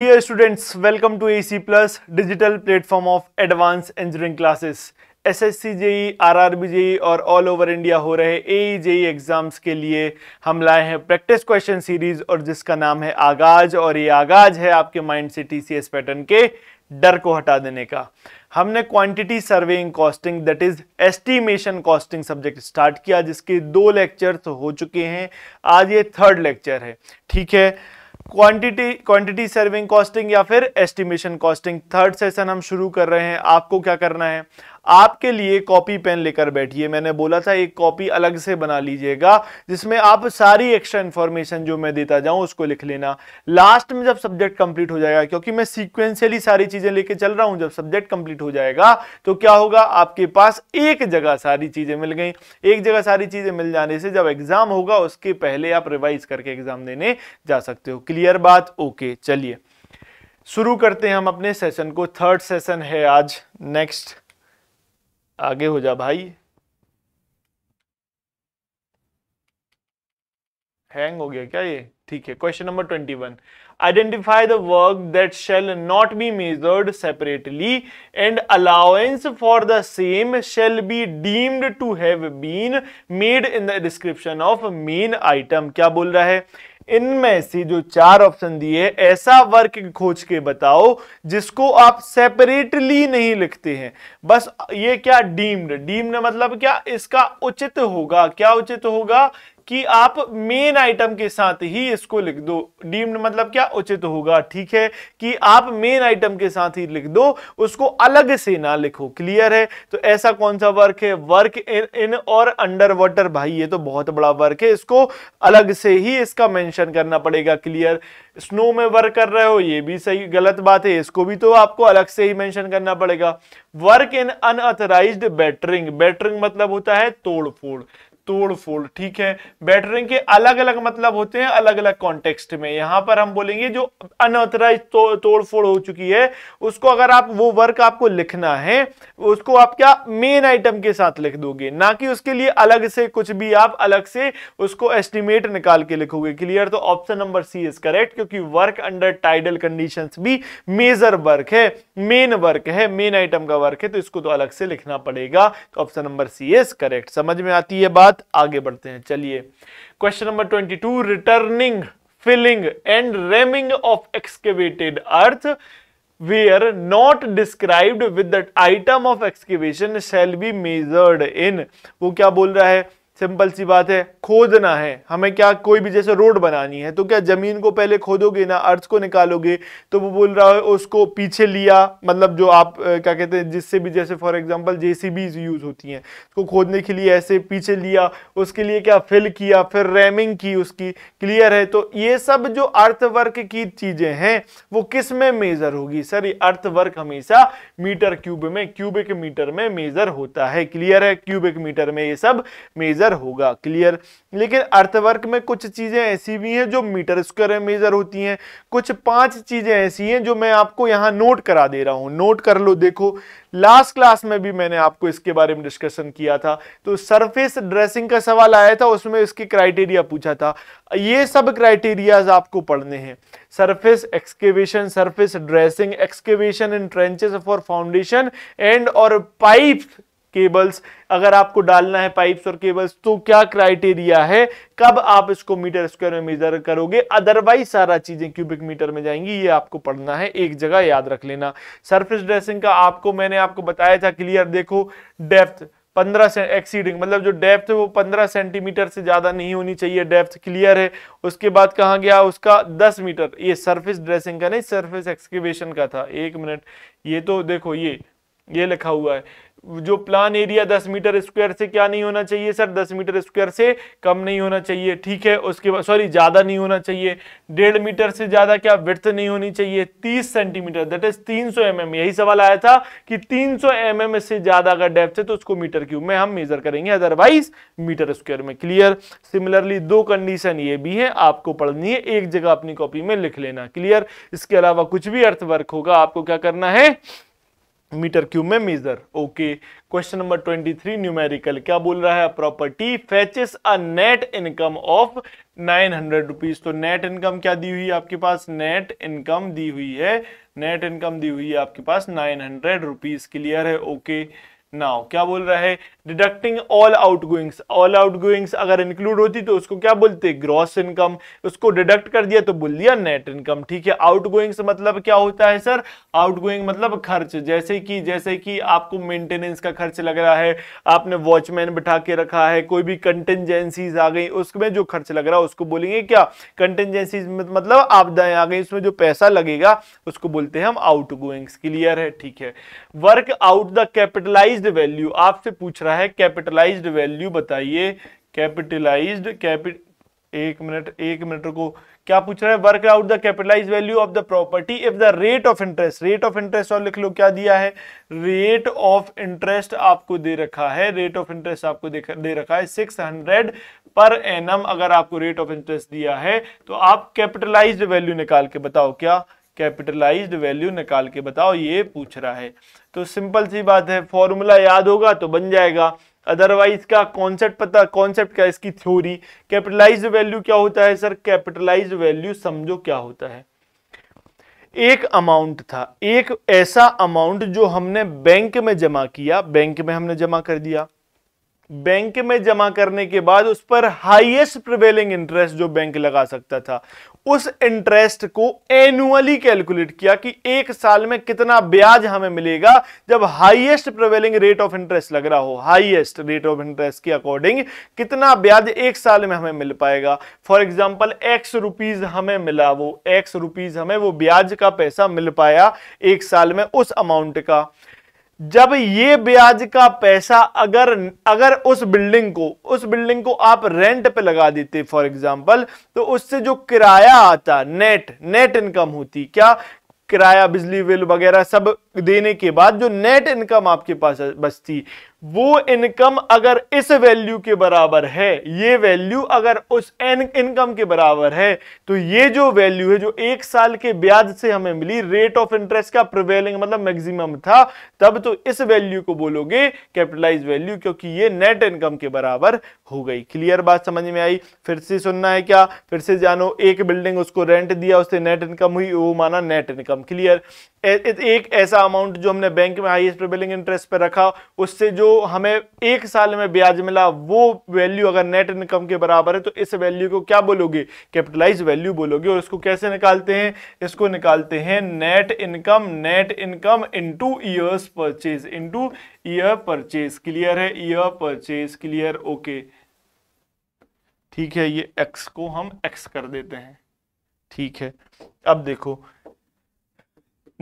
Dear students, welcome to AC Plus digital platform of advanced engineering classes. S S C JE R R B और all over India हो रहे ए JEE exams के लिए हम लाए हैं प्रैक्टिस क्वेश्चन सीरीज और जिसका नाम है आगाज और ये आगाज है आपके माइंड से टी सी एस पैटर्न के डर को हटा देने का हमने quantity surveying costing that is estimation costing subject start किया जिसके दो लेक्चर्स हो चुके हैं आज ये थर्ड लेक्चर है ठीक है क्वांटिटी क्वांटिटी सर्विंग कॉस्टिंग या फिर एस्टिमेशन कॉस्टिंग थर्ड सेशन हम शुरू कर रहे हैं आपको क्या करना है आपके लिए कॉपी पेन लेकर बैठिए मैंने बोला था एक कॉपी अलग से बना लीजिएगा जिसमें आप सारी एक्स्ट्रा इंफॉर्मेशन जो मैं देता जाऊं उसको लिख लेना लास्ट में जब सब्जेक्ट कंप्लीट हो जाएगा क्योंकि मैं सीक्वेंशियली सारी चीजें लेके चल रहा हूं जब सब्जेक्ट कंप्लीट हो जाएगा तो क्या होगा आपके पास एक जगह सारी चीजें मिल गई एक जगह सारी चीजें मिल जाने से जब एग्जाम होगा उसके पहले आप रिवाइज करके एग्जाम देने जा सकते हो क्लियर बात ओके चलिए शुरू करते हैं हम अपने सेशन को थर्ड सेशन है आज नेक्स्ट आगे हो जा भाई हैंग हो गया क्या ये ठीक है question number twenty one identify the work that shall not be measured separately and allowance for the same shall be deemed to have been made in the description of main item क्या बोल रहा है इनमें से जो चार option दिए ऐसा वर्क खोज के बताओ जिसको आप सेपरेटली नहीं लिखते हैं बस ये क्या डीम्ड डीम्ड मतलब क्या इसका उचित होगा क्या उचित होगा कि आप मेन आइटम के साथ ही इसको लिख दो डीम्ड मतलब क्या उचित होगा ठीक है कि आप मेन आइटम के साथ ही लिख दो उसको अलग से ना लिखो क्लियर है तो ऐसा कौन सा वर्क है वर्क इन, इन और अंडर वाटर भाई ये तो बहुत बड़ा वर्क है इसको अलग से ही इसका मेंशन करना पड़ेगा क्लियर स्नो में वर्क कर रहे हो ये भी सही गलत बात है इसको भी तो आपको अलग से ही मेंशन करना पड़ेगा work in unauthorised battering battering मतलब होता है तोड़फोड़ तोड़फोड़ ठीक है बैटरिंग के अलग अलग मतलब होते हैं अलग अलग कॉन्टेक्स्ट में यहां पर हम बोलेंगे जो अनऑथराइज तो, तोड़फोड़ हो चुकी है उसको अगर आप वो वर्क आपको लिखना है उसको आप क्या मेन आइटम के साथ लिख दोगे ना कि उसके लिए अलग से कुछ भी आप अलग से उसको एस्टिमेट निकाल के लिखोगे क्लियर तो option number C is correct क्योंकि वर्क अंडर टाइडल कंडीशन भी मेजर वर्क है मेन वर्क है मेन आइटम का वर्क है तो इसको तो अलग से लिखना पड़ेगा तो option number C is correct समझ में आती है बात साथ आगे बढ़ते हैं चलिए question number twenty two returning filling and ramming of excavated earth we are not described with the item of excavation shall be measured in वो क्या बोल रहा है सिंपल सी बात है खोदना है हमें क्या कोई भी जैसे रोड बनानी है तो क्या जमीन को पहले खोदोगे ना अर्थ को निकालोगे तो वो बोल रहा है उसको पीछे लिया मतलब जो आप क्या कहते हैं जिससे भी जैसे फॉर एग्जांपल जेसीबीज यूज होती हैं उसको खोदने के लिए ऐसे पीछे लिया उसके लिए क्या फिल किया फिर रैमिंग की उसकी क्लियर है तो ये सब जो अर्थवर्क की चीजें हैं वो किस में मेजर होगी सर ये अर्थवर्क हमेशा मीटर क्यूब में क्यूबिक मीटर में मेजर होता है क्लियर है क्यूबिक मीटर में ये सब मेजर मेजर होगा क्लियर लेकिन अर्थवर्क में कुछ चीजें ऐसी भी हैं जो मीटर स्क्वायर में मेजर होती हैं कुछ पांच चीजें ऐसी हैं जो मैं आपको यहां नोट करा दे रहा हूं नोट कर लो देखो लास्ट क्लास में भी मैंने आपको इसके बारे में डिस्कशन किया था तो सरफेस ड्रेसिंग का सवाल आया था उसमें इसके क्राइटेरिया पूछा था ये सब क्राइटेरियाज आपको पढ़ने हैं surface excavation surface dressing excavation in trenches for foundation and और पाइप केबल्स अगर आपको डालना है पाइप्स और केबल्स तो क्या क्राइटेरिया है कब आप इसको मीटर स्क्वायर में मेजर करोगे अदरवाइज सारा चीजें क्यूबिक मीटर में जाएंगी ये आपको पढ़ना है एक जगह याद रख लेना सरफेस ड्रेसिंग का आपको मैंने आपको बताया था क्लियर देखो डेप्थ पंद्रह एक्सीडिंग मतलब जो डेप्थ है वो पंद्रह सेंटीमीटर से ज्यादा नहीं होनी चाहिए डेप्थ क्लियर है उसके बाद कहा गया उसका दस मीटर ये सरफेस ड्रेसिंग का नहीं सरफेस एक्सक्यूवेशन का था एक मिनट ये तो देखो ये ये लिखा हुआ है जो प्लान एरिया दस मीटर स्क्वायर से क्या नहीं होना चाहिए सर दस मीटर स्क्वायर से कम नहीं होना चाहिए ठीक है उसके बाद सॉरी ज़्यादा नहीं होना चाहिए डेढ़ मीटर से ज़्यादा क्या वृत्त नहीं होनी चाहिए तीस सेंटीमीटर दैट इज तीन सौ एम mm। यही सवाल आया था कि तीन सौ एम mm से ज़्यादा अगर डेप्थ है तो उसको मीटर क्यूब में हम मेजर करेंगे अदरवाइज मीटर स्क्वायर में क्लियर सिमिलरली दो कंडीशन ये भी है आपको पढ़नी है एक जगह अपनी कॉपी में लिख लेना क्लियर इसके अलावा कुछ भी अर्थवर्क होगा आपको क्या करना है मीटर क्यूब में measure okay question number twenty three numerical क्या बोल रहा है property fetches a net income of nine hundred rupees तो नेट इनकम क्या दी हुई है आपके पास नेट इनकम दी हुई है नेट इनकम दी हुई है आपके पास नाइन हंड्रेड रुपीज क्लियर है ओके okay. नाउ क्या बोल रहा है deducting all outgoings all outgoings अगर इंक्लूड होती तो उसको क्या बोलते ग्रॉस इनकम उसको डिडक्ट कर दिया तो बोल दिया नेट इनकम ठीक है आउट गोइंग्स मतलब क्या होता है सर आउट गोइंग मतलब खर्च जैसे कि जैसे कि आपको मेंटेनेंस का खर्च लग रहा है आपने वॉचमैन बिठा के रखा है कोई भी कंटेंजेंसीज आ गई उसमें जो खर्च लग रहा है उसको बोलेंगे क्या कंटेंजेंसीज मतलब आपदाएं आ गई उसमें जो पैसा लगेगा उसको बोलते हैं हम आउट गोइंग्स क्लियर है ठीक है work out the capitalise capitalised value आपसे पूछ रहा है कैपिटलाइज्ड वैल्यू बताइए कैपिटलाइज्ड कैपिट एक मिनट एक मिनट को क्या पूछ रहा है work out the capitalise value of the property if the rate of interest rate of interest और लिख लो क्या दिया है रेट ऑफ इंटरेस्ट आपको दे रखा है रेट ऑफ इंटरेस्ट आपको दे रखा है 600 पर एनम अगर आपको रेट ऑफ इंटरेस्ट दिया है तो आप कैपिटलाइज्ड वैल्यू निकाल के बताओ क्या कैपिटलाइज्ड वैल्यू निकाल के बताओ ये पूछ रहा है तो सिंपल सी बात है फॉर्मूला याद होगा तो बन जाएगा अदरवाइज का कॉन्सेप्ट पता कॉन्सेप्ट क्या इसकी थ्योरी कैपिटलाइज वैल्यू क्या होता है सर कैपिटलाइज वैल्यू समझो क्या होता है एक अमाउंट था एक ऐसा अमाउंट जो हमने बैंक में जमा किया बैंक में हमने जमा कर दिया बैंक में जमा करने के बाद उस पर हाईएस्ट प्रिवेलिंग इंटरेस्ट जो बैंक लगा सकता था उस इंटरेस्ट को एनुअली कैलकुलेट किया कि एक साल में कितना ब्याज हमें मिलेगा जब highest prevailing rate of interest लग रहा हो हाईएस्ट रेट ऑफ इंटरेस्ट के अकॉर्डिंग कितना ब्याज एक साल में हमें मिल पाएगा फॉर एग्जांपल एक्स रुपीज हमें मिला वो एक्स रुपीज हमें वो ब्याज का पैसा मिल पाया एक साल में उस अमाउंट का जब ये ब्याज का पैसा अगर अगर उस बिल्डिंग को उस बिल्डिंग को आप रेंट पे लगा देते फॉर एग्जांपल तो उससे जो किराया आता नेट नेट इनकम होती क्या किराया बिजली बिल वगैरह सब देने के बाद जो नेट इनकम आपके पास बचती वो इनकम अगर इस वैल्यू के बराबर है ये वैल्यू अगर उस इनकम के बराबर है तो ये जो वैल्यू है जो एक साल के ब्याज से हमें मिली रेट ऑफ इंटरेस्ट का प्रिवेलिंग मतलब मैक्सिमम था तब तो इस वैल्यू को बोलोगे कैपिटलाइज वैल्यू क्योंकि ये नेट इनकम के बराबर हो गई क्लियर बात समझ में आई फिर से सुनना है क्या फिर से जानो एक बिल्डिंग उसको रेंट दिया उससे नेट इनकम हुई वो माना नेट इनकम क्लियर एक ऐसा अमाउंट जो हमने बैंक में हाईएस्ट प्रिवेलिंग इंटरेस्ट पे रखा उससे जो हमें एक साल में ब्याज मिला वो वैल्यू अगर नेट इनकम के बराबर है तो इस वैल्यू को क्या बोलोगे कैपिटलाइज वैल्यू बोलोगे और इसको कैसे निकालते हैं इसको निकालते हैं net income net income into years purchase into year purchase clear है ईयर परचेज क्लियर ओके ठीक है ये एक्स को हम एक्स कर देते हैं ठीक है अब देखो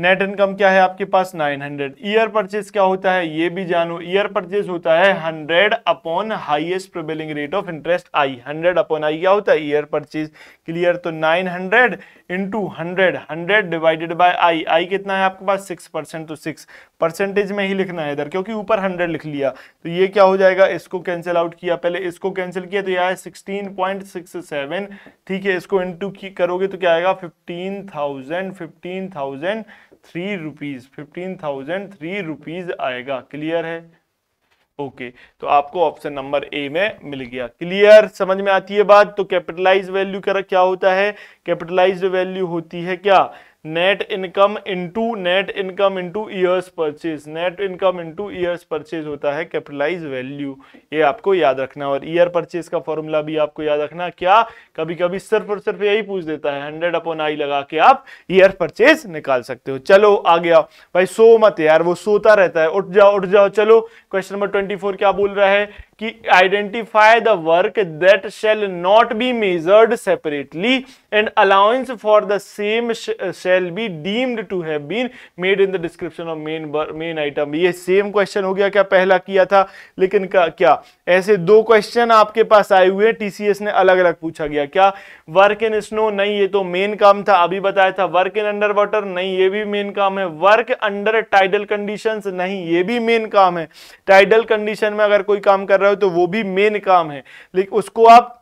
नेट इनकम क्या है आपके पास 900 ईयर परचेज क्या होता है ये भी जानो ईयर परचेज होता है 100 upon highest prevailing rate of interest I 100 upon I क्या होता है ईयर परचेज क्लियर तो 900 hundred into hundred hundred divided by I I कितना है आपके पास सिक्स परसेंट तो सिक्स परसेंटेज में ही लिखना है इधर क्योंकि ऊपर हंड्रेड लिख लिया तो ये क्या हो जाएगा इसको कैंसिल आउट किया पहले इसको कैंसिल किया तो यह है सिक्सटीन पॉइंट सिक्स सेवन ठीक है इसको इंटू करोगे तो क्या आएगा fifteen thousand fifteen thousand three rupees fifteen thousand three rupees clear क्लियर है ओके okay, तो आपको ऑप्शन नंबर ए में मिल गया क्लियर समझ में आती है बात तो कैपिटलाइज वैल्यू का क्या होता है कैपिटलाइज वैल्यू होती है क्या net income into net income into years purchase net income into years purchase होता है कैपिटलाइज वैल्यू ये आपको याद रखना और ईयर परचेज का फॉर्मूला भी आपको याद रखना क्या कभी कभी सिर्फ और सिर्फ यही पूछ देता है हंड्रेड अपॉन आई लगा के आप ईयर परचेज निकाल सकते हो चलो आ गया भाई सो मत यार वो सोता रहता है उठ जाओ उठ जाओ चलो क्वेश्चन नंबर ट्वेंटी फोर क्या बोल रहा है कि identify the work that shall not be measured separately and allowance for the same shall be deemed to have been made in the description of main main item ये same question हो गया क्या पहला किया था लेकिन क्या ऐसे दो क्वेश्चन आपके पास आए हुए टीसीएस ने अलग अलग पूछा गया क्या वर्क इन स्नो नहीं ये तो मेन काम था अभी बताया था वर्क इन अंडर वाटर नहीं ये भी मेन काम है वर्क अंडर टाइडल कंडीशन नहीं ये भी मेन काम है टाइडल कंडीशन में अगर कोई काम कर रहा रहे हो तो वो भी मेन काम है लेकिन उसको आप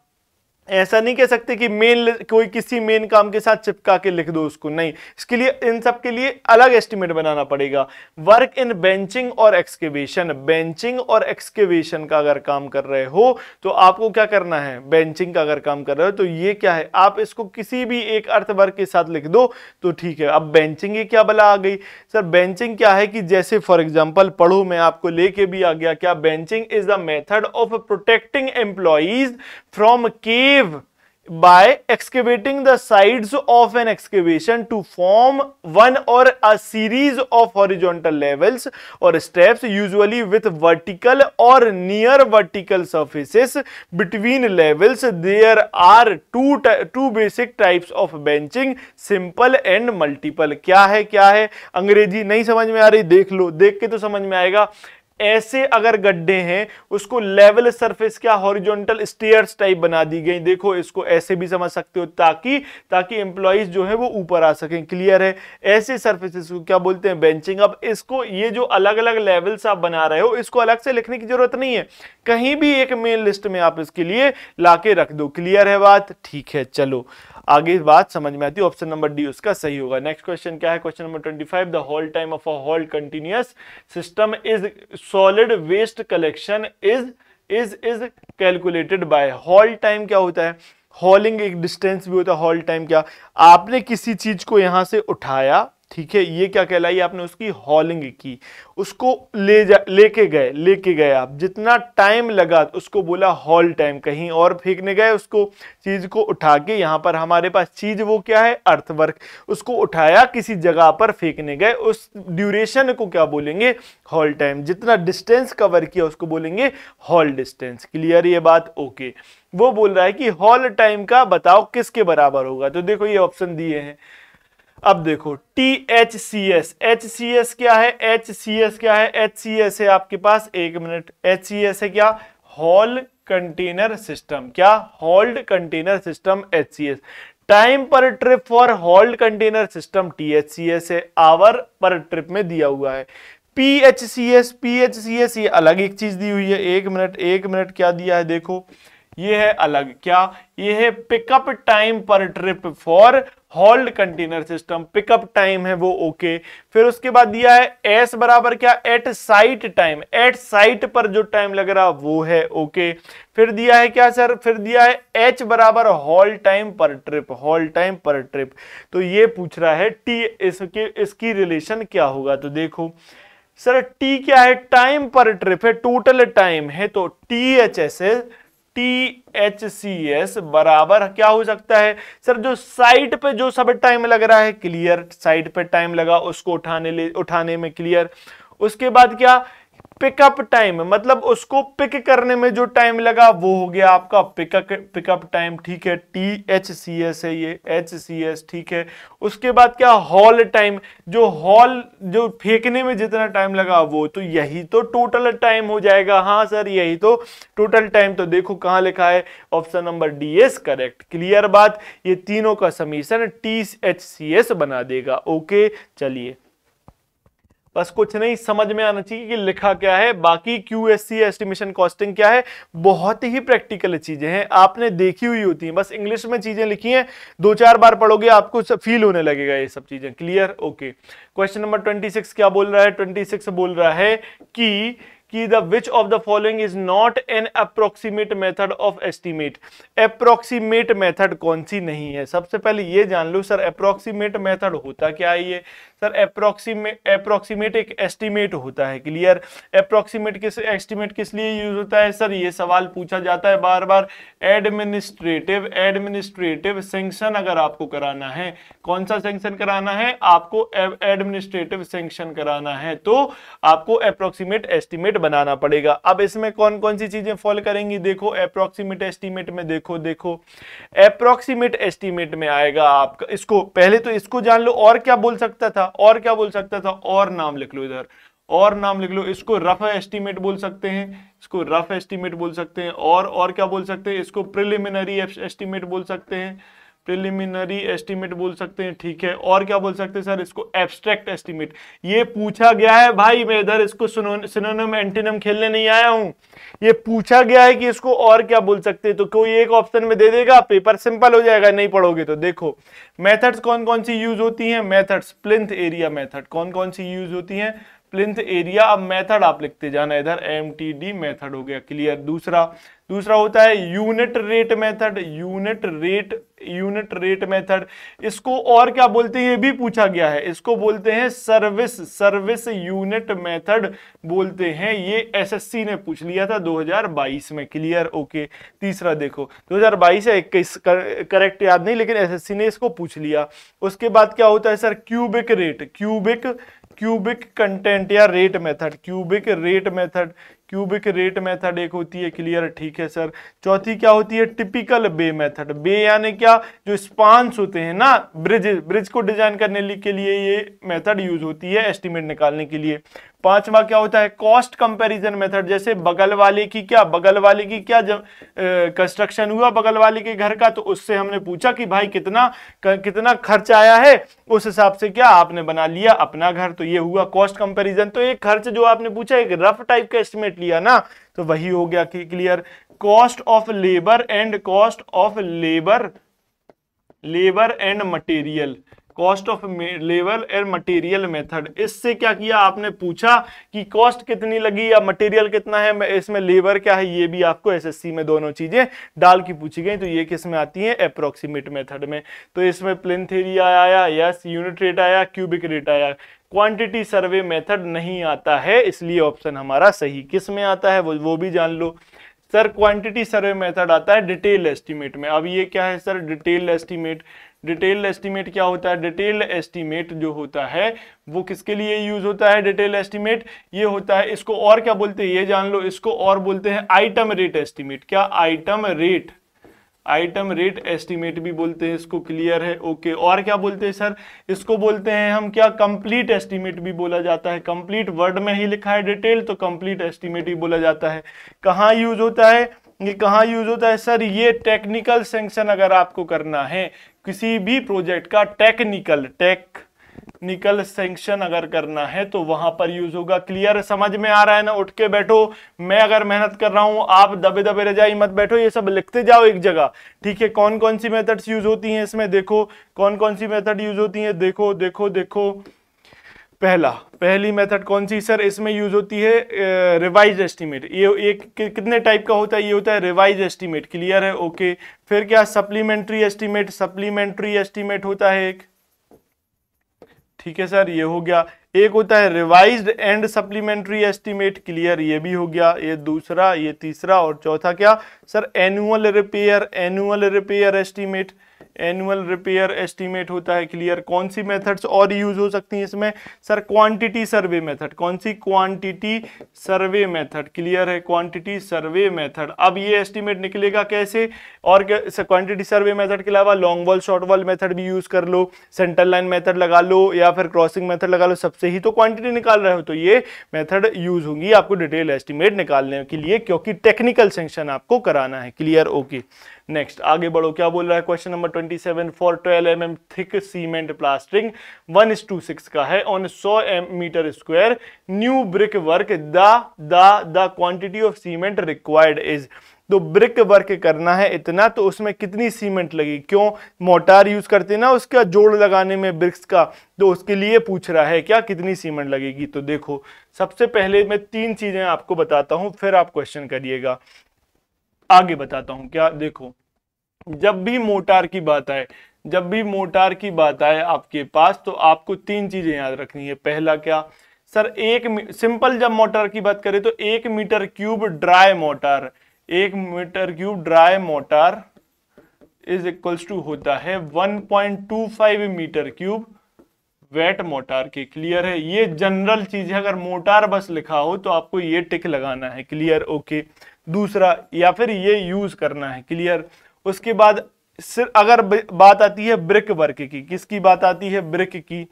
ऐसा नहीं कह सकते कि मेन कोई किसी मेन काम के साथ चिपका के लिख दो उसको नहीं इसके लिए इन सब के लिए अलग एस्टिमेट बनाना पड़ेगा वर्क इन बेंचिंग और एक्सकेवेशन बेंचिंग और एक्सकेवेशन का अगर काम कर रहे हो तो आपको क्या करना है बेंचिंग का अगर काम कर रहे हो तो ये क्या है आप इसको किसी भी एक अर्थ वर्ग के साथ लिख दो तो ठीक है अब बेंचिंग ही क्या भला आ गई सर बेंचिंग क्या है कि जैसे फॉर एग्जाम्पल पढ़ो मैं आपको लेके भी आ गया क्या benching is the method of protecting employees from के cave by excavating the side of an excavation to form one or a series of horizontal levels or steps usually with vertical or near vertical surfaces between levels there are two two basic types of benching simple and multiple क्या है क्या है अंग्रेजी नहीं समझ में आ रही देख लो देख के तो समझ में आएगा ऐसे अगर गड्ढे हैं उसको लेवल सरफेस क्या हॉरिजॉन्टल स्टेयर्स टाइप बना दी गई देखो इसको ऐसे भी समझ सकते हो ताकि ताकि एम्प्लॉयज जो है वो ऊपर आ सके क्लियर है ऐसे सर्फेसिस को क्या बोलते हैं बेंचिंग अब इसको ये जो अलग अलग लेवल्स आप बना रहे हो इसको अलग से लिखने की जरूरत नहीं है कहीं भी एक मेन लिस्ट में आप इसके लिए लाके रख दो क्लियर है बात ठीक है चलो आगे बात समझ में आती है ऑप्शन नंबर डी उसका सही होगा नेक्स्ट क्वेश्चन क्या है question number twenty five the haul time of a haul continuous system is solid waste collection is is is calculated by haul time क्या होता है हॉलिंग एक डिस्टेंस भी होता है हॉल टाइम क्या आपने किसी चीज को यहां से उठाया ठीक है ये क्या कहलाई आपने उसकी हॉलिंग की उसको ले जा लेके गए लेके गए आप जितना टाइम लगा उसको बोला हॉल टाइम कहीं और फेंकने गए उसको चीज को उठा के यहाँ पर हमारे पास चीज वो क्या है अर्थवर्क उसको उठाया किसी जगह पर फेंकने गए उस ड्यूरेशन को क्या बोलेंगे हॉल टाइम जितना डिस्टेंस कवर किया उसको बोलेंगे हॉल डिस्टेंस क्लियर ये बात ओके वो बोल रहा है कि हॉल टाइम का बताओ किसके बराबर होगा तो देखो ये ऑप्शन दिए हैं अब देखो T H C S H C S क्या है एच सी एस क्या है एच सी एस है आपके पास एक मिनट एच सी एस है क्या हॉल कंटेनर सिस्टम क्या hauled container system H C S time per trip for hauled container system T H C S है आवर पर ट्रिप में दिया हुआ है P H C S P H C S ये अलग एक चीज दी हुई है एक मिनट एक मिनट क्या दिया है देखो ये है अलग क्या ये है pickup time per trip for hauled container system pickup time है वो ओके okay. फिर उसके बाद दिया है एस बराबर क्या at site time at site पर जो टाइम लग रहा वो है ओके okay. फिर दिया है क्या सर फिर दिया है एच बराबर haul time per trip haul time per trip तो ये पूछ रहा है टी इसके इसकी रिलेशन क्या होगा तो देखो सर टी क्या है टाइम पर ट्रिप है टोटल टाइम है तो T H S S T H C S बराबर क्या हो सकता है सर जो साइट पे जो सब टाइम लग रहा है क्लियर साइट पे टाइम लगा उसको उठाने ले उठाने में क्लियर उसके बाद क्या पिकअप टाइम मतलब उसको पिक करने में जो टाइम लगा वो हो गया आपका पिकअप पिकअप टाइम ठीक है टी एच सी एस है ये एच सी एस ठीक है उसके बाद क्या हॉल टाइम जो हॉल जो फेंकने में जितना टाइम लगा वो तो यही तो टोटल टाइम हो जाएगा हाँ सर यही तो टोटल टाइम तो देखो कहाँ लिखा है option number D is correct clear बात ये तीनों का summation T H C S बना देगा ओके चलिए बस कुछ नहीं समझ में आना चाहिए कि लिखा क्या है बाकी Q S C estimation costing क्या है बहुत ही प्रैक्टिकल चीजें हैं आपने देखी हुई होती हैं बस इंग्लिश में चीजें लिखी हैं दो चार बार पढ़ोगे आपको फील होने लगेगा ये सब चीजें clear okay question number twenty six क्या बोल रहा है ट्वेंटी सिक्स बोल रहा है कि कि the which of the following is not an approximate method of estimate approximate method कौन सी नहीं है सबसे पहले ये जान लो सर अप्रोक्सीमेट मेथड होता क्या है ये सर अप्रोक्सीमेट अप्रोक्सीमेट एक एस्टिमेट होता है क्लियर अप्रोक्सीमेट किस एस्टिमेट किस लिए यूज होता है सर ये सवाल पूछा जाता है बार बार एडमिनिस्ट्रेटिव एडमिनिस्ट्रेटिव सेंक्शन अगर आपको कराना है कौन सा सेंक्शन कराना है आपको एडमिनिस्ट्रेटिव सेंक्शन कराना है तो आपको अप्रोक्सीमेट एस्टिमेट बनाना पड़ेगा अब इसमें कौन कौन सी चीजें फॉलो करेंगी देखो अप्रोक्सीमेट एस्टिमेट में देखो देखो अप्रोक्सीमेट एस्टिमेट में आएगा आपका इसको पहले तो इसको जान लो और क्या बोल सकता था और क्या बोल सकता था और नाम लिख लो इधर और नाम लिख लो इसको रफ एस्टीमेट बोल सकते हैं इसको रफ एस्टीमेट बोल सकते हैं और और क्या बोल सकते हैं इसको प्रिलिमिनरी एस्टीमेट बोल सकते हैं प्रिलिमिनरी एस्टिमेट बोल सकते हैं ठीक है और क्या बोल सकते हैं सर इसको एब्स्ट्रैक्ट एस्टिमेट ये पूछा गया है भाई मैं इधर इसको सिनोनम एंटीनम खेलने नहीं आया हूं ये पूछा गया है कि इसको और क्या बोल सकते हैं तो कोई एक ऑप्शन में दे देगा पेपर सिंपल हो जाएगा नहीं पढ़ोगे तो देखो मेथड्स कौन कौन सी यूज होती हैं मेथड्स प्लिंथ एरिया मेथड कौन कौन सी यूज होती हैं प्लिंथ एरिया अब मेथड आप लिखते जाना इधर एम टी डी मेथड हो गया क्लियर दूसरा दूसरा होता है unit rate method unit rate unit rate method इसको और क्या बोलते हैं ये भी पूछा गया है इसको बोलते हैं सर्विस सर्विस यूनिट मेथड बोलते हैं ये एसएससी ने पूछ लिया था 2022 में क्लियर ओके तीसरा देखो 2022 है इक्कीस करेक्ट याद नहीं लेकिन एसएससी ने इसको पूछ लिया उसके बाद क्या होता है sir cubic rate cubic cubic content या rate method cubic rate method cubic rate method एक होती है क्लियर ठीक है सर चौथी क्या होती है टिपिकल बे मेथड बे यानी क्या जो स्पांस होते हैं ना ब्रिज ब्रिज को डिजाइन करने के लिए ये मेथड यूज होती है एस्टिमेट निकालने के लिए पांचवा क्या होता है कॉस्ट कंपैरिजन मेथड जैसे बगल वाले की क्या बगल वाले की क्या जब कंस्ट्रक्शन हुआ बगल वाले के घर का तो उससे हमने पूछा कि भाई कितना क, कितना खर्च आया है उस हिसाब से क्या आपने बना लिया अपना घर तो ये हुआ कॉस्ट कंपैरिजन तो एक खर्च जो आपने पूछा एक रफ टाइप का एस्टिमेट लिया ना तो वही हो गया clear cost of labour and cost of labour labour and material cost of labour and material method इससे क्या किया आपने पूछा कि कॉस्ट कितनी लगी या मटेरियल कितना है इसमें लेबर क्या है ये भी आपको एसएससी में दोनों चीजें डाल की पूछी गई तो ये किस में आती है अप्रोक्सीमेट मेथड में तो इसमें प्लेन थे आया यस यूनिट रेट आया क्यूबिक रेट आया क्वांटिटी सर्वे मेथड नहीं आता है इसलिए ऑप्शन हमारा सही किस में आता है वो वो भी जान लो सर क्वांटिटी सर्वे मेथड आता है डिटेल एस्टीमेट में अब ये क्या है sir detail estimate detailed estimate क्या होता है डिटेल्ड एस्टीमेट जो होता है वो किसके लिए यूज होता है डिटेल एस्टीमेट ये होता है इसको और क्या बोलते हैं ये जान लो इसको और बोलते हैं आइटम रेट एस्टीमेट क्या item rate item rate estimate भी बोलते हैं इसको क्लियर है ओके okay. और क्या बोलते हैं सर इसको बोलते हैं हम क्या कंप्लीट एस्टीमेट भी बोला जाता है कंप्लीट वर्ड में ही लिखा है डिटेल तो कंप्लीट एस्टीमेट ही बोला जाता है कहाँ यूज होता है ये कहाँ यूज होता है सर ये टेक्निकल सेंक्शन अगर आपको करना है किसी भी प्रोजेक्ट का टेक्निकल टेक निकल सेंक्शन अगर करना है तो वहां पर यूज होगा क्लियर समझ में आ रहा है ना उठ के बैठो मैं अगर मेहनत कर रहा हूं आप दबे दबे रजाई मत बैठो ये सब लिखते जाओ एक जगह ठीक है कौन कौन सी मेथड्स यूज होती हैं इसमें देखो कौन कौन सी मेथड यूज होती है देखो देखो देखो पहला पहली मेथड कौन सी सर इसमें यूज होती है रिवाइज एस्टीमेट ये एक कितने टाइप का होता है ये होता है रिवाइज एस्टीमेट क्लियर है ओके फिर क्या सप्लीमेंट्री एस्टीमेट सप्लीमेंट्री एस्टीमेट होता है एक ठीक है सर ये हो गया एक होता है revised and supplementary estimate clear ये भी हो गया ये दूसरा ये तीसरा और चौथा क्या sir annual repair annual repair estimate annual repair estimate होता है क्लियर कौन सी मेथड्स और यूज हो सकती हैं इसमें सर क्वांटिटी सर्वे मेथड कौन सी क्वांटिटी सर्वे मेथड क्लियर है क्वांटिटी सर्वे मेथड अब ये एस्टीमेट निकलेगा कैसे और क्वांटिटी सर्वे मेथड के अलावा long wall short wall method भी यूज कर लो सेंटर लाइन मेथड लगा लो या फिर क्रॉसिंग मेथड लगा लो सबसे ही तो क्वांटिटी निकाल रहे हो तो ये मेथड यूज होंगी आपको डिटेल एस्टीमेट निकालने के लिए क्योंकि टेक्निकल सेंक्शन आपको कराना है क्लियर ओके okay. नेक्स्ट आगे बढ़ो क्या बोल रहा है question number twenty seven for twelve m m thick cement plastering one is to six का है ऑन सौ m metre square new brick work the the the quantity of cement required is तो ब्रिक वर्क करना है इतना तो उसमें कितनी सीमेंट लगी क्यों मोटार यूज करते ना उसका जोड़ लगाने में ब्रिक्स का तो उसके लिए पूछ रहा है क्या कितनी सीमेंट लगेगी तो देखो सबसे पहले मैं तीन चीजें आपको बताता हूं फिर आप क्वेश्चन करिएगा आगे बताता हूं क्या देखो जब भी मोटार की बात आए जब भी मोटार की बात आए आपके पास तो आपको तीन चीजें याद रखनी है पहला क्या सर एक सिंपल जब मोटर की बात करें तो एक मीटर क्यूब ड्राई मोटर एक metre cube dry mortar is equals to होता है 1.25 मीटर क्यूब वेट मोटार के क्लियर है ये जनरल चीज है अगर मोटार बस लिखा हो तो आपको ये टिक लगाना है क्लियर ओके दूसरा या फिर ये यूज करना है क्लियर उसके बाद सिर्फ अगर बात आती है ब्रिक वर्क की किसकी बात आती है ब्रिक की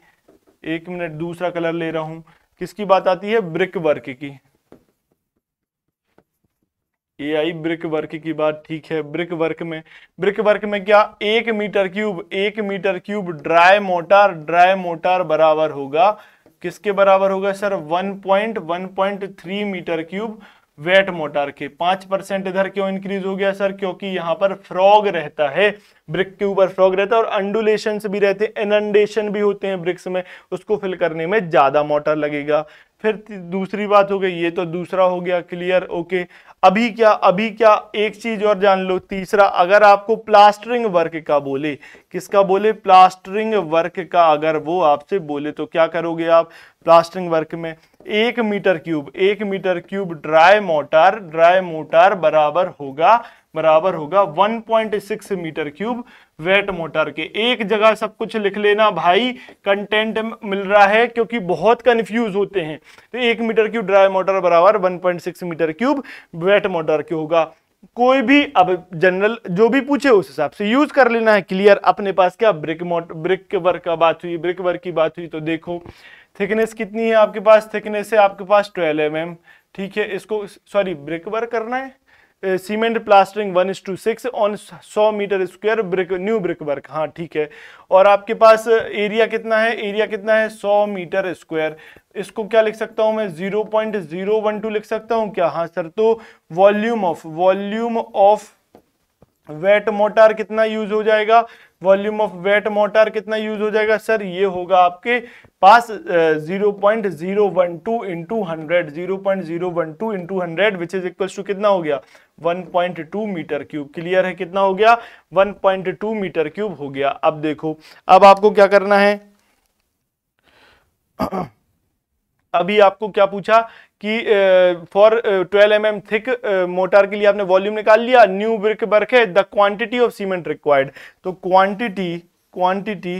एक मिनट दूसरा कलर ले रहा हूं किसकी बात आती है ब्रिक वर्क की ये आई ब्रिक वर्क की बात ठीक है ब्रिक वर्क में ब्रिक वर्क में क्या एक मीटर क्यूब एक metre cube dry mortar dry mortar बराबर होगा किसके बराबर होगा sir 1.1.3 metre cube wet mortar के पांच परसेंट इधर क्यों इंक्रीज हो गया सर क्योंकि यहां पर फ्रॉग रहता है ब्रिक के ऊपर फ्रॉग रहता है और अंडुलेशन भी रहते हैं इनंडेशन भी होते हैं ब्रिक्स में उसको फिल करने में ज्यादा मोटर लगेगा फिर दूसरी बात हो गई ये तो दूसरा हो गया क्लियर ओके अभी क्या अभी क्या एक चीज और जान लो तीसरा अगर आपको प्लास्टरिंग वर्क का बोले किसका बोले प्लास्टरिंग वर्क का अगर वो आपसे बोले तो क्या करोगे आप प्लास्टरिंग वर्क में एक मीटर क्यूब एक metre cube dry mortar dry mortar बराबर होगा बराबर होगा 1.6 मीटर क्यूब वेट मोटर के एक जगह सब कुछ लिख लेना भाई कंटेंट मिल रहा है क्योंकि बहुत कंफ्यूज होते हैं तो एक मीटर क्यूब ड्राई मोटर बराबर 1.6 मीटर क्यूब वेट मोटर के होगा कोई भी अब जनरल जो भी पूछे उस हिसाब से यूज कर लेना है क्लियर अपने पास क्या ब्रिक मोट ब्रिक वर्क का बात हुई ब्रिक वर्क की बात हुई तो देखो थिकनेस कितनी है आपके पास थिकनेस है आपके पास ट्वेल्व एम ठीक है इसको सॉरी ब्रिक वर्क करना है cement plastering one is to six on सौ metre square brick new brick work हाँ ठीक है और आपके पास एरिया कितना है एरिया कितना है सौ मीटर स्क्वायर इसको क्या लिख सकता हूँ मैं zero point zero one two लिख सकता हूँ क्या हाँ सर तो volume of volume of wet mortar कितना यूज हो जाएगा वॉल्यूम ऑफ वेट मोटर कितना यूज हो जाएगा सर ये होगा आपके पास zero point zero one two into hundred zero point zero one two into hundred which is equal to कितना हो गया one point two metre cube clear है कितना हो गया one point two metre cube हो गया अब देखो अब आपको क्या करना है अभी आपको क्या पूछा कि for twelve m m thick mortar के लिए आपने वॉल्यूम निकाल लिया न्यू ब्रिक बर्क है the quantity of cement required तो क्वांटिटी क्वांटिटी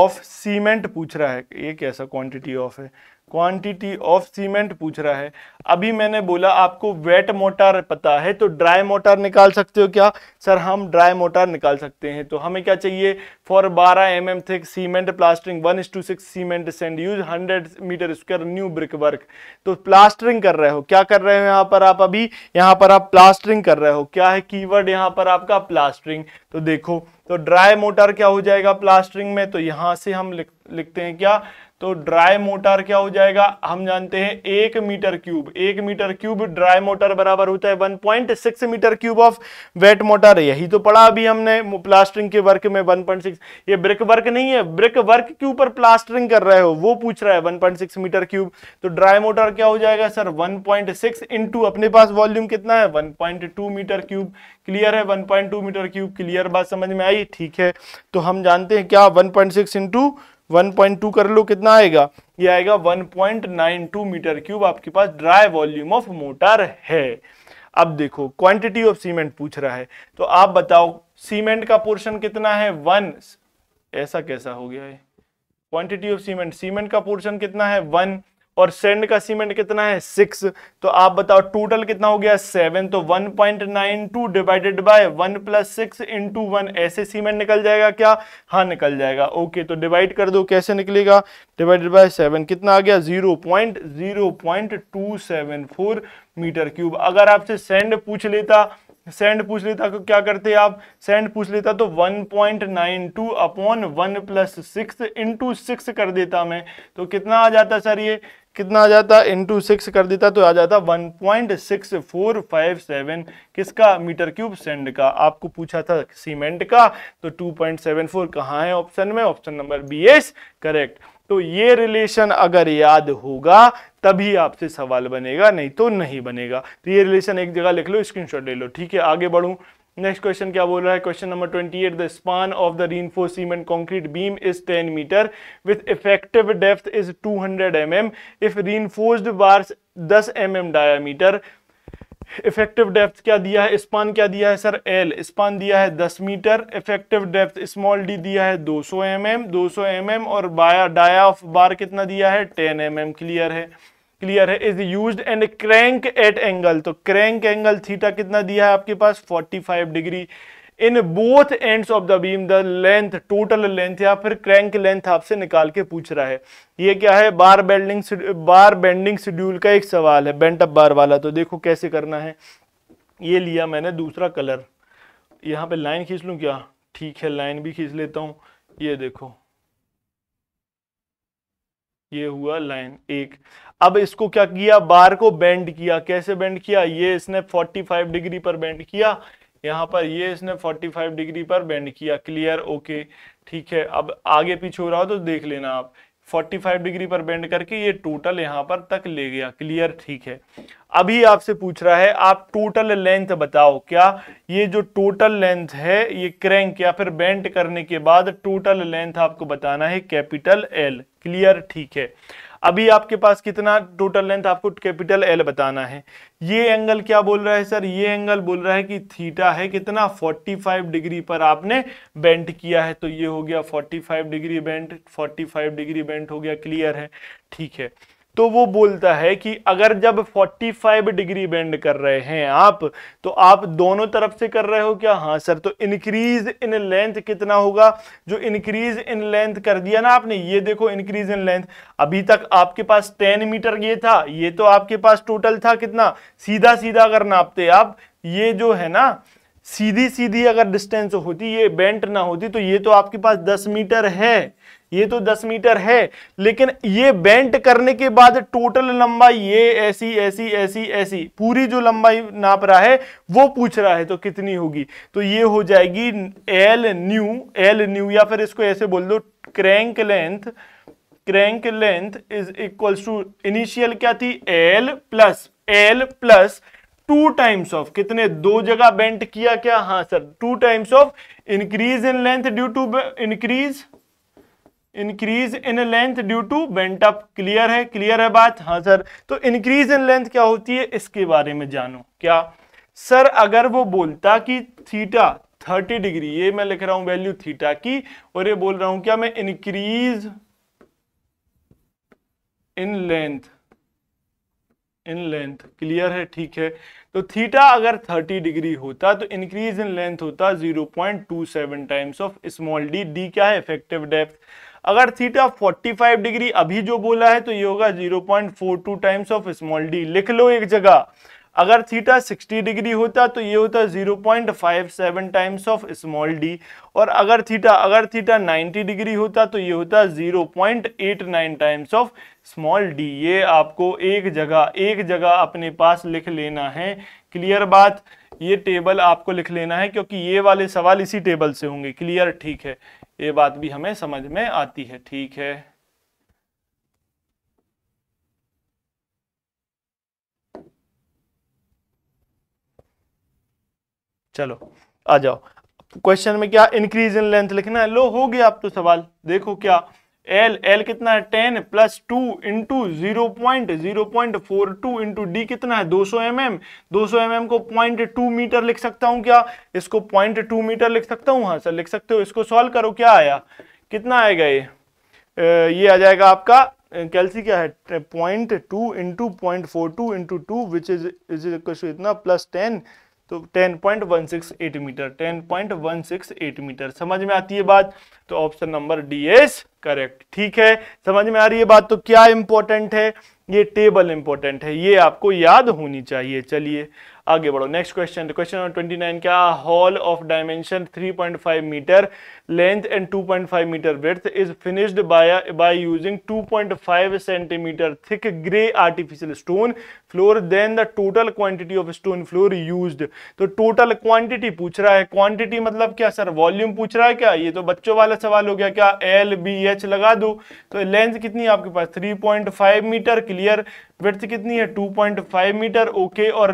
ऑफ सीमेंट पूछ रहा है ये कैसा क्वांटिटी ऑफ है क्वांटिटी ऑफ सीमेंट पूछ रहा है अभी मैंने बोला आपको वेट मोटर पता है तो ड्राई मोटर निकाल सकते हो क्या सर हम ड्राई मोटर निकाल सकते हैं तो हमें क्या चाहिए for 12 m m thick cement plastering is to six cement sand use 100 metre square new brick work तो प्लास्टरिंग कर रहे हो क्या कर रहे हो यहाँ पर आप अभी यहाँ पर आप प्लास्टरिंग कर रहे हो क्या है वर्ड यहाँ पर आपका प्लास्टरिंग तो देखो तो ड्राई मोटर क्या हो जाएगा प्लास्टरिंग में तो यहाँ से हम लिख, लिखते हैं क्या तो ड्राई मोटर क्या हो जाएगा हम जानते हैं एक मीटर क्यूब एक मीटर क्यूब ड्राई मोटर बराबर होता है 1.6 metre cube of wet mortar यही तो पढ़ा अभी हमने प्लास्टरिंग के वर्क में 1.6 ये ब्रिक वर्क नहीं है ब्रिक वर्क के ऊपर प्लास्टरिंग कर रहे हो वो पूछ रहा है 1.6 मीटर क्यूब तो ड्राई मोटर क्या हो जाएगा सर वन पॉइंट अपने पास वॉल्यूम कितना है वन मीटर क्यूब क्लियर है 1.2 मीटर क्यूब क्लियर बात समझ में आई ठीक है तो हम जानते हैं क्या 1.6 पॉइंट 1.2 कर लो कितना आएगा ये आएगा 1.92 मीटर क्यूब आपके पास ड्राई वॉल्यूम ऑफ मोटर है अब देखो क्वांटिटी ऑफ सीमेंट पूछ रहा है तो आप बताओ सीमेंट का पोर्शन कितना है वन ऐसा कैसा हो गया है क्वांटिटी ऑफ सीमेंट सीमेंट का पोर्शन कितना है वन और सेंड का सीमेंट कितना है सिक्स तो आप बताओ टोटल कितना हो गया सेवन तो one point nine two divided by one plus six into one ऐसे सीमेंट निकल जाएगा क्या हाँ निकल जाएगा ओके तो डिवाइड कर दो कैसे निकलेगा डिवाइडेड बाय सेवन कितना आ गया zero point zero point two seven four metre cube अगर आपसे सेंड पूछ लेता सेंड पूछ लेता तो क्या करते आप सेंड पूछ लेता तो 1.92 point nine two upon one plus six into six कर देता मैं तो कितना आ जाता सर ये कितना आ जाता इंटू सिक्स कर देता तो आ जाता 1.6457 किसका मीटर क्यूब सेंड का आपको पूछा था सीमेंट का तो 2.74 पॉइंट सेवन फोर कहाँ है ऑप्शन में option number B is correct तो ये रिलेशन अगर याद होगा तभी आपसे सवाल बनेगा नहीं तो नहीं बनेगा तो ये रिलेशन एक जगह लिख लो स्क्रीनशॉट ले लो ठीक है आगे बढ़ू नेक्स्ट क्वेश्चन क्या बोल रहा है question number twenty eight the span of the reinforced cement concrete beam is ten metre with effective depth is two hundred m m if reinforced bars दस m m diameter effective depth क्या दिया है span क्या दिया है sir L span दिया है 10 metre effective depth small d दिया है 200 सौ एम एम दो सौ एम एम और बाया डाया ऑफ बार कितना दिया है 10 एम एम क्लियर है क्लियर है is use and crank at angle तो क्रैंक एंगल थीटा कितना दिया है आपके पास 45 degree in both ends of the beam the length total length या फिर क्रैंक लेंथ आपसे निकाल के पूछ रहा है ये क्या है bar bending bar bending schedule का एक सवाल है बेंट अप बार वाला तो देखो कैसे करना है ये लिया मैंने दूसरा कलर यहाँ पे लाइन खींच लूँ क्या ठीक है लाइन भी खींच लेता हूँ ये देखो ये हुआ लाइन एक अब इसको क्या किया बार को बेंड किया कैसे बेंड किया ये इसने 45 डिग्री पर बेंड किया यहाँ पर ये इसने 45 डिग्री पर बेंड किया क्लियर ओके ठीक है अब आगे पीछे हो रहा हो तो देख लेना आप 45 डिग्री पर बेंड करके ये टोटल यहाँ पर तक ले गया क्लियर ठीक है अभी आपसे पूछ रहा है आप टोटल लेंथ बताओ क्या ये जो टोटल लेंथ है ये क्रैंक या फिर बेंड करने के बाद टोटल लेंथ आपको बताना है कैपिटल एल क्लियर ठीक है अभी आपके पास कितना टोटल लेंथ आपको कैपिटल एल बताना है ये एंगल क्या बोल रहा है सर ये एंगल बोल रहा है कि थीटा है कितना 45 डिग्री पर आपने बेंट किया है तो ये हो गया 45 डिग्री बेंट 45 डिग्री बेंट हो गया क्लियर है ठीक है तो वो बोलता है कि अगर जब 45 डिग्री बेंड कर रहे हैं आप तो आप दोनों तरफ से कर रहे हो क्या हाँ सर तो इंक्रीज इन लेंथ कितना होगा जो इंक्रीज इन लेंथ कर दिया ना आपने ये देखो इंक्रीज इन लेंथ अभी तक आपके पास 10 मीटर ये था ये तो आपके पास टोटल था कितना सीधा सीधा अगर नापते आप ये जो है ना सीधी सीधी अगर डिस्टेंस होती ये बेंट ना होती तो ये तो आपके पास दस मीटर है ये तो 10 मीटर है लेकिन ये बेंट करने के बाद टोटल लंबाई ये ऐसी ऐसी ऐसी ऐसी पूरी जो लंबाई नाप रहा है वो पूछ रहा है तो कितनी होगी तो ये हो जाएगी एल न्यू एल न्यू या फिर इसको ऐसे बोल दो crank length crank length is equals to initial क्या थी L plus L plus two times of कितने दो जगह बेंट किया क्या हाँ sir two times of increase in length due to increase increase in length due to bent up clear है clear है बात हाँ सर तो इंक्रीज इन लेंथ क्या होती है इसके बारे में जानो क्या सर अगर वो बोलता कि थीटा 30 डिग्री ये मैं लिख रहा हूं वैल्यू थीटा की और ये बोल रहा हूं क्या मैं increase in length in length clear है ठीक है तो थीटा अगर 30 डिग्री होता तो इंक्रीज इन लेंथ होता 0.27 times of small d d क्या है इफेक्टिव डेप्थ अगर थीटा 45 डिग्री अभी जो बोला है तो ये होगा 0.42 टाइम्स ऑफ स्मॉल डी लिख लो एक जगह अगर थीटा 60 डिग्री होता तो ये होता 0.57 टाइम्स ऑफ स्मॉल डी और अगर थीटा अगर थीटा 90 डिग्री होता तो ये होता 0.89 टाइम्स ऑफ स्मॉल डी ये आपको एक जगह एक जगह अपने पास लिख लेना है क्लियर बात ये टेबल आपको लिख लेना है क्योंकि ये वाले सवाल इसी टेबल से होंगे क्लियर ठीक है ये बात भी हमें समझ में आती है ठीक है चलो आ जाओ क्वेश्चन में क्या इंक्रीज इन लेंथ लिखना है लो हो गया आप तो सवाल देखो क्या एल एल कितना है ten plus two into zero point zero point four two into d कितना है दो सौ एम एम दो सौ एम एम को पॉइंट टू मीटर लिख सकता हूं क्या इसको पॉइंट टू मीटर लिख सकता हूं हाँ सर लिख सकते हो इसको सॉल्व करो क्या आया कितना आएगा ये ये आ जाएगा आपका कैलसी क्या है point two into point four two into two which is is इतना प्लस टेन तो 10.168 मीटर 10.168 मीटर समझ में आती है बात तो option number D is correct ठीक है समझ में आ रही है बात तो क्या इंपॉर्टेंट है ये टेबल इंपॉर्टेंट है ये आपको याद होनी चाहिए चलिए आगे बढ़ो नेक्स्ट क्वेश्चन क्वेश्चन नंबर 29 क्या hall of dimension 3.5 metre length and 2.5 metre breadth is finished by by using 2.5 centimetre thick grey artificial stone floor then the total quantity of stone floor used तो total quantity पूछ रहा है quantity मतलब क्या sir volume पूछ रहा है क्या ये तो बच्चों वाला सवाल हो गया क्या एल बी एच लगा दो तो लेंथ कितनी आपके पास थ्री मीटर क्लियर विर्थ कितनी है 2.5 मीटर ओके और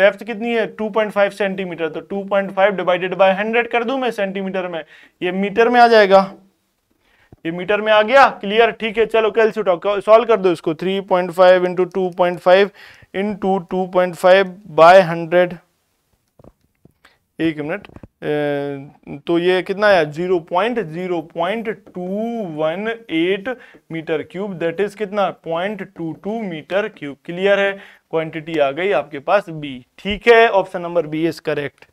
डेप्थ uh, कितनी है 2.5 सेंटीमीटर तो 2.5 डिवाइडेड बाय 100 कर दूं मैं सेंटीमीटर में ये मीटर में आ जाएगा ये मीटर में आ गया क्लियर ठीक है चलो कैल उठाओ सॉल्व कर दो इसको 3.5 point five into two point five into two point five by hundred एक मिनट तो ये कितना आया zero point zero point two one eight metre cube that is कितना point two two metre cube clear है क्वांटिटी आ गई आपके पास बी ठीक है option number B is correct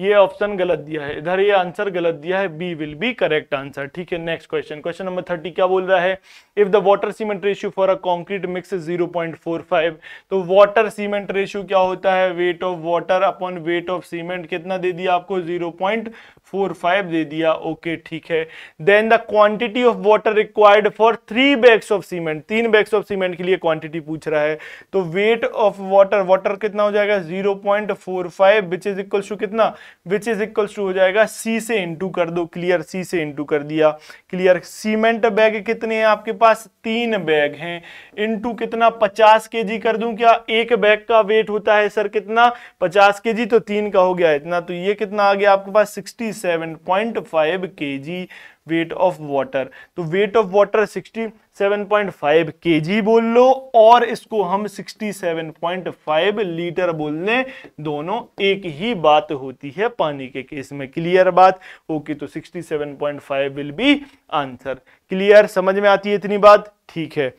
ये ऑप्शन गलत दिया है इधर ये आंसर गलत दिया है B will be correct answer ठीक है next question question number thirty क्या बोल रहा है if the water cement ratio for a concrete mix zero point four five तो वाटर सीमेंट रेशियो क्या होता है weight of water upon weight of cement कितना दे दिया आपको जीरो पॉइंट फोर फाइव दे दिया ओके ठीक है then the quantity of water required for three bags of cement तीन बैग्स ऑफ सीमेंट के लिए क्वांटिटी पूछ रहा है तो वेट ऑफ वाटर वाटर कितना हो जाएगा zero point four five which is equal to कितना विच इज इक्वल टू हो जाएगा सी से इंटू कर दो क्लियर सी से इंटू कर दिया क्लियर सीमेंट बैग कितने हैं आपके पास तीन बैग हैं इंटू कितना पचास के जी कर दूं क्या एक बैग का वेट होता है सर कितना पचास के जी तो तीन का हो गया इतना तो ये कितना आ गया आपके पास sixty seven point five k g weight of water तो weight of water sixty 7.5 kg बोल लो और इसको हम 67.5 लीटर बोल लें दोनों एक ही बात होती है पानी के केस में क्लियर बात ओके तो 67.5 विल बी आंसर क्लियर समझ में आती है इतनी बात ठीक है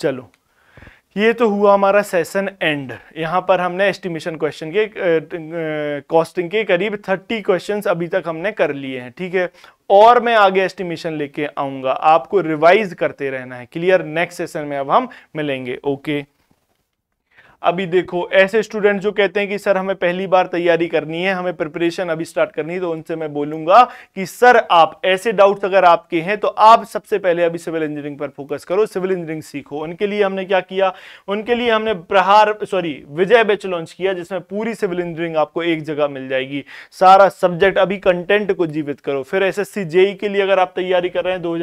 चलो ये तो हुआ हमारा सेशन एंड यहाँ पर हमने एस्टिमेशन क्वेश्चन के कॉस्टिंग के करीब थर्टी क्वेश्चंस अभी तक हमने कर लिए हैं ठीक है और मैं आगे एस्टिमेशन लेके आऊँगा आपको रिवाइज करते रहना है क्लियर नेक्स्ट सेशन में अब हम मिलेंगे ओके okay. अभी देखो ऐसे स्टूडेंट जो कहते हैं कि सर हमें पहली बार तैयारी करनी है हमें प्रिपरेशन अभी स्टार्ट करनी है तो उनसे मैं बोलूंगा कि सर आप ऐसे डाउट्स अगर आपके हैं तो आप सबसे पहले अभी सिविल इंजीनियरिंग पर फोकस करो सिविल इंजीनियरिंग सीखो उनके लिए हमने क्या किया उनके लिए हमने प्रहार सॉरी विजय बैच लॉन्च किया जिसमें पूरी सिविल इंजीनियरिंग आपको एक जगह मिल जाएगी सारा सब्जेक्ट अभी कंटेंट को जीवित करो फिर एस एस e के लिए अगर आप तैयारी कर रहे हैं दो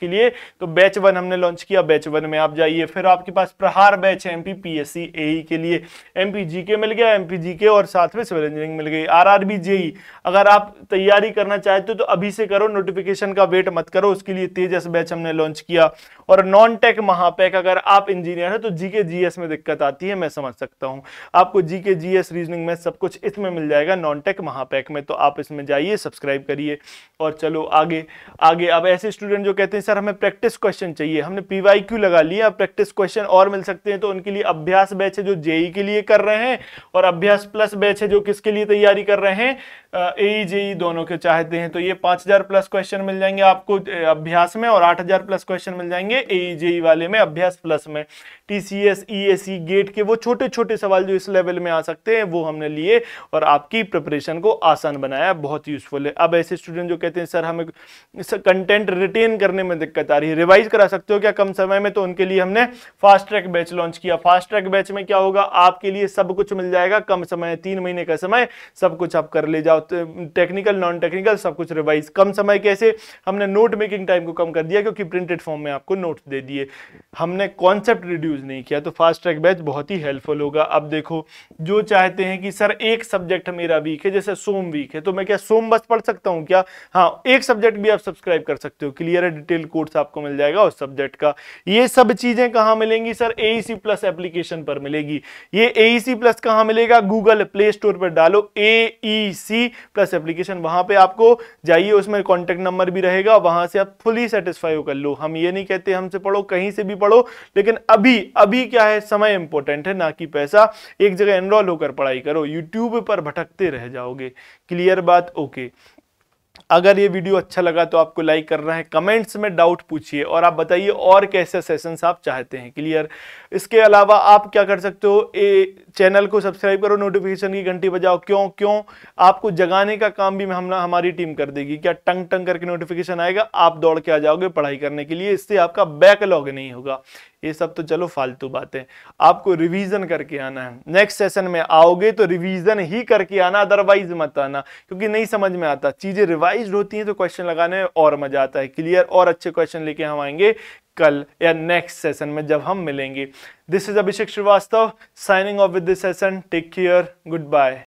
के लिए तो बैच वन हमने लॉन्च किया बैच वन में आप जाइए फिर आपके पास प्रहार बैच है एमपीपीएससी ए जेई e के लिए एम जीके e मिल गया एम जीके e और साथ में सिविल इंजीनियरिंग मिल गई आर आर जेई अगर आप तैयारी करना चाहते हो तो अभी से करो नोटिफिकेशन का वेट मत करो उसके लिए तेजस बैच हमने लॉन्च किया और नॉन टेक महापैक अगर आप इंजीनियर हैं तो जीके जीएस में दिक्कत आती है मैं समझ सकता हूँ आपको जीके जीएस रीजनिंग में सब कुछ इसमें मिल जाएगा नॉन टेक महापैक में तो आप इसमें जाइए सब्सक्राइब करिए और चलो आगे आगे अब ऐसे स्टूडेंट जो कहते हैं सर हमें प्रैक्टिस क्वेश्चन चाहिए हमने पीवाई लगा लिया प्रैक्टिस क्वेश्चन और मिल सकते हैं तो उनके लिए अभ्यास बैच है जो जेई के लिए कर रहे हैं और अभ्यास प्लस बैच है जो किसके लिए तैयारी कर रहे हैं ए जेई दोनों के चाहते हैं तो ये 5000 प्लस क्वेश्चन मिल जाएंगे आपको अभ्यास में और 8000 प्लस क्वेश्चन मिल जाएंगे ए जेई वाले में अभ्यास प्लस में टीसीएस ईएसई गेट के वो छोटे छोटे सवाल जो इस लेवल में आ सकते हैं वो हमने लिए और आपकी प्रिपरेशन को आसान बनाया बहुत यूजफुल है अब ऐसे स्टूडेंट जो कहते हैं सर हमें कंटेंट रिटेन करने में दिक्कत आ रही है रिवाइज करा सकते हो क्या कम समय में तो उनके लिए हमने फास्ट ट्रैक बैच लॉन्च किया फास्ट ट्रैक बैच में क्या होगा आपके लिए सब कुछ मिल जाएगा कम समय तीन महीने का समय सब कुछ आप कर ले जाओ टेक्निकल नॉन टेक्निकल सब कुछ रिवाइज कम समय कैसे हमने नोट मेकिंग टाइम को कम कर दिया क्योंकि प्रिंटेड फॉर्म में आपको नोट दे दिए हमने कॉन्सेप्ट रिड्यूज नहीं किया तो फास्ट ट्रैक बैच बहुत ही हेल्पफुल होगा अब देखो जो चाहते हैं कि सर एक सब्जेक्ट मेरा वीक है जैसे सोम वीक है तो मैं क्या सोम बस पढ़ सकता हूँ क्या हाँ एक सब्जेक्ट भी आप सब्सक्राइब कर सकते हो क्लियर है डिटेल कोर्स आपको मिल जाएगा उस सब्जेक्ट का ये सब चीजें कहाँ मिलेंगी सर एसी प्लस एप्लीकेशन पर मिलेगी मिलेगी ये ए प्लस e कहाँ मिलेगा गूगल प्ले स्टोर पर डालो ए प्लस एप्लीकेशन वहां पे आपको जाइए उसमें कॉन्टैक्ट नंबर भी रहेगा वहां से आप फुली सेटिस्फाई होकर लो हम ये नहीं कहते हमसे पढ़ो कहीं से भी पढ़ो लेकिन अभी अभी क्या है समय इंपॉर्टेंट है ना कि पैसा एक जगह एनरोल होकर पढ़ाई करो यूट्यूब पर भटकते रह जाओगे क्लियर बात ओके अगर ये वीडियो अच्छा लगा तो आपको लाइक करना है कमेंट्स में डाउट पूछिए और आप बताइए और कैसे सेशंस आप चाहते हैं क्लियर इसके अलावा आप क्या कर सकते हो ए चैनल को सब्सक्राइब करो नोटिफिकेशन की घंटी बजाओ क्यों क्यों आपको जगाने का काम भी हम हमारी टीम कर देगी क्या टंग टंग करके नोटिफिकेशन आएगा आप दौड़ के आ जाओगे पढ़ाई करने के लिए इससे आपका बैकलॉग नहीं होगा ये सब तो चलो फालतू बातें आपको रिवीजन करके आना है नेक्स्ट सेशन में आओगे तो रिवीजन ही करके आना अदरवाइज मत आना क्योंकि नहीं समझ में आता चीज़ें रिवाइज होती हैं तो क्वेश्चन लगाने में और मजा आता है क्लियर और अच्छे क्वेश्चन लेके हम आएंगे कल या नेक्स्ट सेशन में जब हम मिलेंगे this is Abhishek Srivastava signing off with this session take care good bye